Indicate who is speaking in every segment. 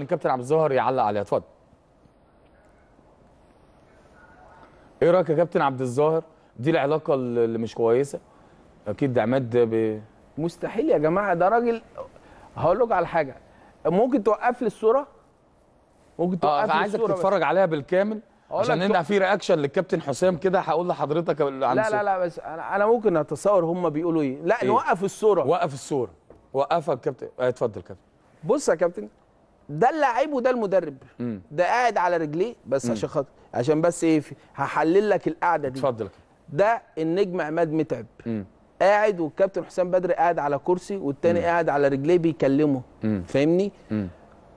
Speaker 1: الكابتن عبد الظاهر يعلق عليها اتفضل ايه رايك يا كابتن عبد الظاهر دي العلاقه اللي مش كويسه اكيد عماد ب...
Speaker 2: مستحيل يا جماعه ده راجل هقول لكم على حاجه ممكن توقف لي الصوره ممكن اه، توقف آه لي عايزك تتفرج عليها بالكامل عشان هنا في رياكشن للكابتن
Speaker 1: حسام كده هقول لحضرتك عن لا لا
Speaker 2: لا بس انا انا ممكن اتصور هم بيقولوا ايه لا إيه؟ نوقف الصوره وقف الصوره وقفها الكابتن آه، اتفضل كابتن بص يا كابتن ده اللاعب وده المدرب مم. ده قاعد على رجليه بس عشان خاطر عشان بس ايه هحلل لك القعده دي اتفضل ده النجم عماد متعب مم. قاعد والكابتن حسام بدر قاعد على كرسي والتاني مم. قاعد على رجليه بيكلمه مم. فاهمني مم.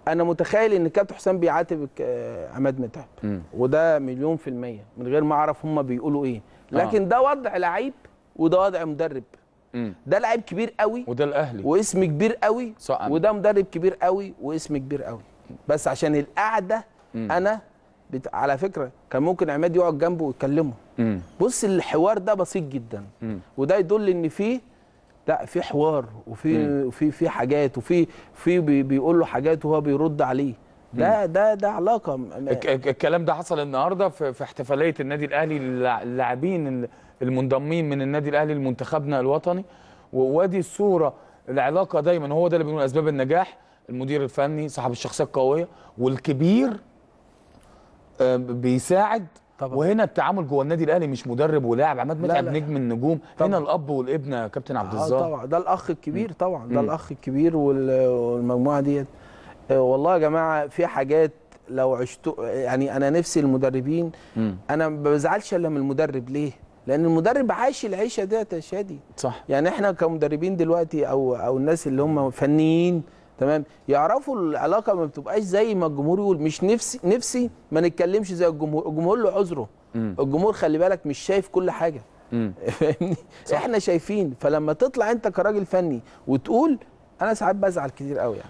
Speaker 2: انا متخيل ان الكابتن حسام بيعاتب آه، عماد متعب مم. وده مليون في الميه من غير ما اعرف هم بيقولوا ايه آه. لكن آه. ده وضع لعيب وده وضع مدرب ده لاعب كبير قوي وده الاهلي واسم كبير قوي وده مدرب كبير قوي واسم كبير قوي بس عشان القعده مم. انا بت... على فكره كان ممكن عماد يقعد جنبه ويكلمه بص الحوار ده بسيط جدا مم. وده يدل ان في لا في حوار وفي في في حاجات وفي في بيقول له حاجات وهو بيرد عليه ده ده ده علاقه
Speaker 1: الكلام ده حصل النهارده في احتفاليه النادي الاهلي اللاعبين المنضمين من النادي الاهلي لمنتخبنا الوطني وادي الصوره العلاقه دايما هو ده اللي بنقول اسباب النجاح المدير الفني صاحب الشخصيه القويه والكبير بيساعد طبعا. وهنا التعامل جوه النادي الاهلي مش مدرب ولاعب عماد متعب نجم النجوم طبعا. هنا الاب والابن يا كابتن عبد آه، الظاهر آه طبعا
Speaker 2: ده الاخ الكبير طبعا ده الاخ الكبير والمجموعه ديت آه، والله يا جماعه في حاجات لو عشت يعني انا نفسي المدربين م. انا ما بزعلش الا من المدرب ليه؟ لان المدرب عايش العيشه ديت يا شادي صح يعني احنا كمدربين دلوقتي او او الناس اللي هم فنيين تمام يعرفوا العلاقه ما بتبقاش زي ما الجمهور يقول مش نفسي نفسي ما نتكلمش زي الجمهور الجمهور له عذره م. الجمهور خلي بالك مش شايف كل حاجه فاهمني احنا شايفين فلما تطلع انت كراجل فني وتقول انا ساعات بزعل كتير قوي يعني